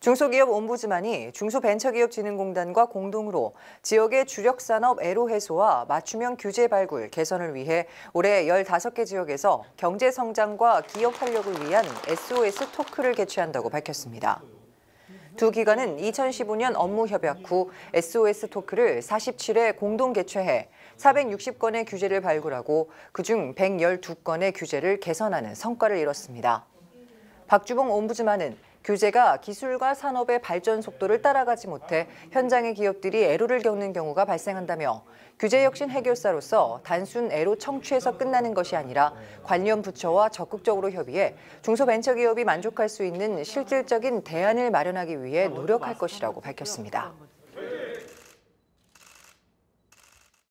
중소기업 온부즈만이 중소벤처기업진흥공단과 공동으로 지역의 주력산업 애로 해소와 맞춤형 규제 발굴 개선을 위해 올해 15개 지역에서 경제성장과 기업 활력을 위한 SOS 토크를 개최한다고 밝혔습니다. 두 기관은 2015년 업무 협약 후 SOS 토크를 47회 공동 개최해 460건의 규제를 발굴하고 그중 112건의 규제를 개선하는 성과를 이뤘습니다. 박주봉 옴부즈만은 규제가 기술과 산업의 발전 속도를 따라가지 못해 현장의 기업들이 애로를 겪는 경우가 발생한다며 규제 혁신 해결사로서 단순 애로 청취에서 끝나는 것이 아니라 관련 부처와 적극적으로 협의해 중소벤처기업이 만족할 수 있는 실질적인 대안을 마련하기 위해 노력할 것이라고 밝혔습니다.